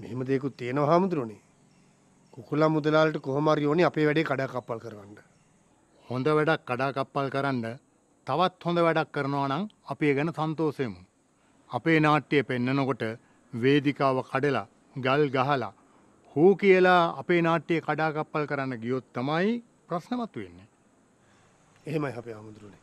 මෙහෙම දෙයක්ත් තියෙනවා හාමුදුරනේ. කුකුලා මුදලාලට කොහොම හරි ඕනේ අපේ වැඩේ කඩා කප්පල් කරවන්න. හොඳ වැඩක් කඩා කප්පල් කරන්න තවත් හොඳ වැඩක් කරනවා නම් අපි ගැන සන්තෝෂෙමු. අපේ නාට්‍යය පෙන්නනකොට වේදිකාව කඩලා ගල් ගහලා හූ කියලා අපේ නාට්‍යය කඩාකප්පල් කරන්න ගියොත් තමයි ප්‍රශ්නමත් වෙන්නේ. එහෙමයි අපේ හමුදුරුනේ.